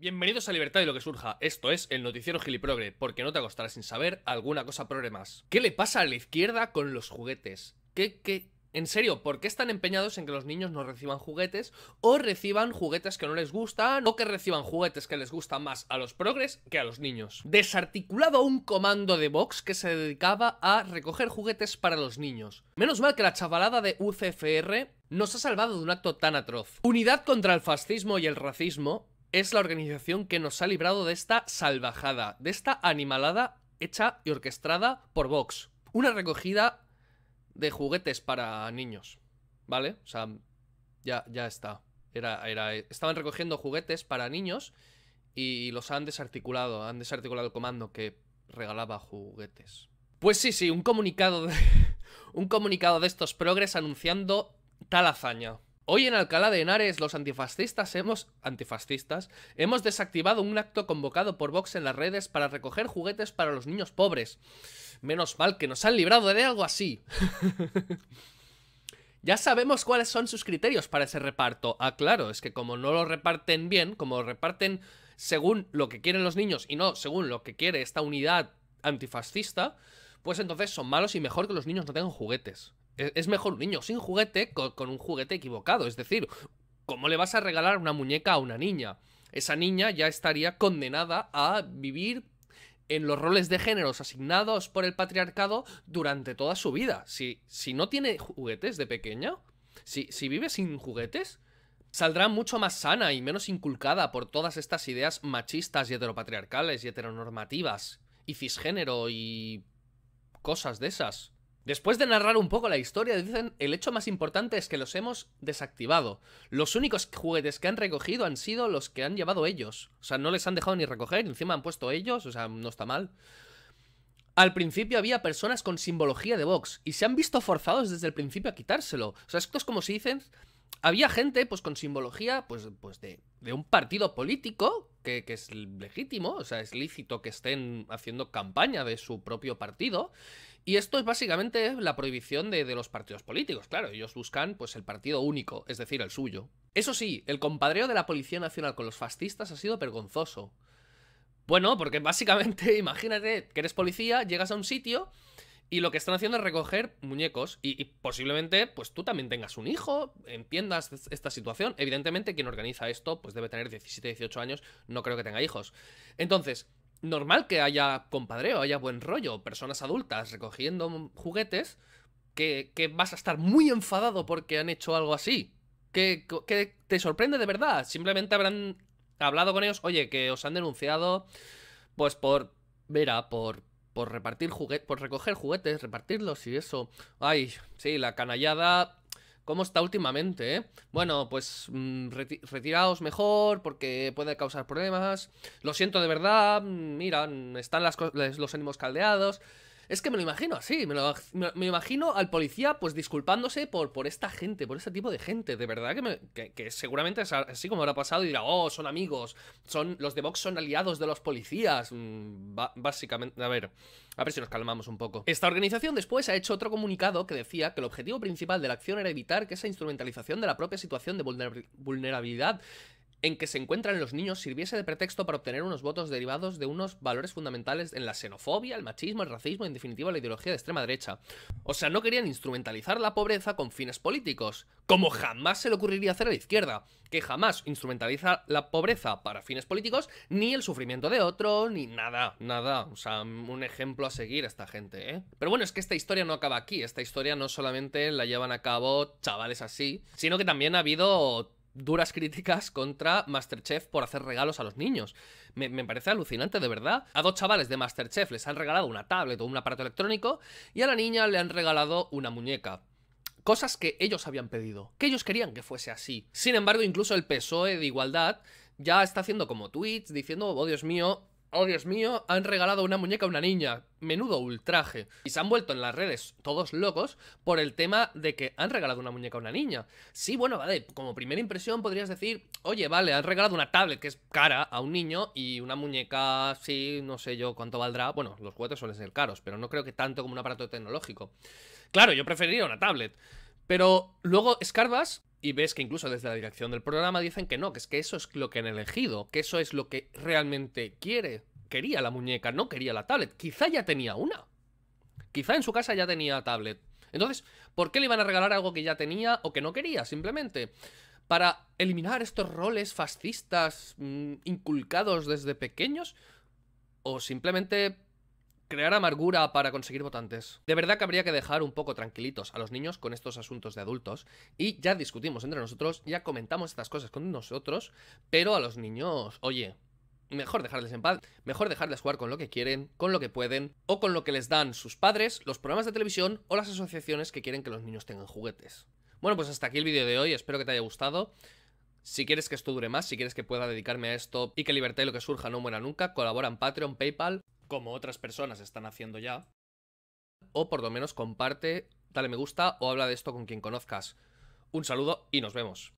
Bienvenidos a Libertad y lo que surja. Esto es el noticiero Giliprogre, porque no te acostarás sin saber alguna cosa progre más. ¿Qué le pasa a la izquierda con los juguetes? ¿Qué, qué? En serio, ¿por qué están empeñados en que los niños no reciban juguetes o reciban juguetes que no les gustan o que reciban juguetes que les gustan más a los progres que a los niños? Desarticulado un comando de Vox que se dedicaba a recoger juguetes para los niños. Menos mal que la chavalada de UCFR nos ha salvado de un acto tan atroz. Unidad contra el fascismo y el racismo es la organización que nos ha librado de esta salvajada, de esta animalada hecha y orquestrada por Vox. Una recogida de juguetes para niños, ¿vale? O sea, ya, ya está. Era, estaban recogiendo juguetes para niños y los han desarticulado, han desarticulado el comando que regalaba juguetes. Pues sí, sí, un comunicado de, un comunicado de estos progres anunciando tal hazaña. Hoy en Alcalá de Henares, los antifascistas hemos, antifascistas, hemos desactivado un acto convocado por Vox en las redes para recoger juguetes para los niños pobres. Menos mal que nos han librado de algo así. ya sabemos cuáles son sus criterios para ese reparto. Ah, claro, es que como no lo reparten bien, como lo reparten según lo que quieren los niños y no según lo que quiere esta unidad antifascista, pues entonces son malos y mejor que los niños no tengan juguetes. E-, es mejor un niño sin juguete con, un juguete equivocado. Es decir, ¿cómo le vas a regalar una muñeca a una niña? Esa niña ya estaría condenada a vivir en los roles de géneros asignados por el patriarcado durante toda su vida. Si, si no tiene juguetes de pequeña, si, si vive sin juguetes, saldrá mucho más sana y menos inculcada por todas estas ideas machistas y heteropatriarcales y heteronormativas y cisgénero y cosas de esas. Después de narrar un poco la historia, dicen el hecho más importante es que los hemos desactivado. Los únicos juguetes que han recogido han sido los que han llevado ellos. O sea, no les han dejado ni recoger, encima han puesto ellos, o sea, no está mal. Al principio había personas con simbología de Vox y se han visto forzados desde el principio a quitárselo. O sea, esto es como si dicen, había gente pues con simbología pues, pues de, un partido político que, que, es legítimo, o sea, es lícito que estén haciendo campaña de su propio partido y esto es básicamente la prohibición de, los partidos políticos, claro, ellos buscan pues el partido único, es decir, el suyo. Eso sí, el compadreo de la Policía Nacional con los fascistas ha sido vergonzoso. Bueno, porque básicamente, imagínate que eres policía, llegas a un sitio y lo que están haciendo es recoger muñecos y, posiblemente pues tú también tengas un hijo, entiendas esta situación. Evidentemente quien organiza esto pues debe tener 17, 18 años, no creo que tenga hijos. Entonces, normal que haya compadreo, haya buen rollo, personas adultas recogiendo juguetes, que, vas a estar muy enfadado porque han hecho algo así. Que, que, te sorprende de verdad. Simplemente habrán hablado con ellos, oye, que os han denunciado, pues por, mira, por, por repartir juguetes, por recoger juguetes, repartirlos y eso. Ay, sí, la canallada cómo está últimamente, ¿eh? Bueno, pues mm, retirados retiraos mejor porque puede causar problemas. Lo siento de verdad, mm, mira, están las los ánimos caldeados. Es que me lo imagino así, me, imagino al policía pues disculpándose por, por esta gente, por este tipo de gente. De verdad que, seguramente es así como habrá pasado y dirá, oh, son amigos, son los de Vox son aliados de los policías. Mm, básicamente, a ver, a ver si nos calmamos un poco. Esta organización después ha hecho otro comunicado que decía que el objetivo principal de la acción era evitar que esa instrumentalización de la propia situación de vulnerabilidad en que se encuentran los niños sirviese de pretexto para obtener unos votos derivados de unos valores fundamentales en la xenofobia, el machismo, el racismo y en definitiva la ideología de extrema derecha. O sea, no querían instrumentalizar la pobreza con fines políticos, como jamás se le ocurriría hacer a la izquierda, que jamás instrumentaliza la pobreza para fines políticos, ni el sufrimiento de otro, ni nada, nada. O sea, un ejemplo a seguir a esta gente, ¿eh? Pero bueno, es que esta historia no acaba aquí, esta historia no solamente la llevan a cabo chavales así, sino que también ha habido duras críticas contra Masterchef por hacer regalos a los niños. Me, parece alucinante, de verdad. A dos chavales de Masterchef les han regalado una tablet o un aparato electrónico y a la niña le han regalado una muñeca. Cosas que ellos habían pedido, que ellos querían que fuese así. Sin embargo, incluso el PSOE de Igualdad ya está haciendo como tweets diciendo, oh Dios mío, Oh, Dios mío, han regalado una muñeca a una niña. Menudo ultraje. Y se han vuelto en las redes todos locos por el tema de que han regalado una muñeca a una niña. Sí, bueno, vale, como primera impresión podrías decir, oye, vale, han regalado una tablet que es cara a un niño y una muñeca, sí, no sé yo cuánto valdrá. Bueno, los juguetes suelen ser caros, pero no creo que tanto como un aparato tecnológico. Claro, yo preferiría una tablet. Pero luego escarbas y ves que incluso desde la dirección del programa dicen que no, que es que eso es lo que han elegido, que eso es lo que realmente quiere. Quería la muñeca, no quería la tablet. Quizá ya tenía una. Quizá en su casa ya tenía tablet. Entonces, ¿por qué le iban a regalar algo que ya tenía o que no quería? Simplemente para eliminar estos roles fascistas mm, inculcados desde pequeños o simplemente Crear amargura para conseguir votantes. De verdad que habría que dejar un poco tranquilitos a los niños con estos asuntos de adultos. Y ya discutimos entre nosotros, ya comentamos estas cosas con nosotros, pero a los niños, oye, mejor dejarles en paz, mejor dejarles jugar con lo que quieren, con lo que pueden, o con lo que les dan sus padres, los programas de televisión o las asociaciones que quieren que los niños tengan juguetes. Bueno, pues hasta aquí el vídeo de hoy, espero que te haya gustado. Si quieres que esto dure más, si quieres que pueda dedicarme a esto y que Libertad y lo que surja no muera nunca, colabora en Patreon, PayPal como otras personas están haciendo ya. O por lo menos comparte, dale me gusta o habla de esto con quien conozcas. Un saludo y nos vemos.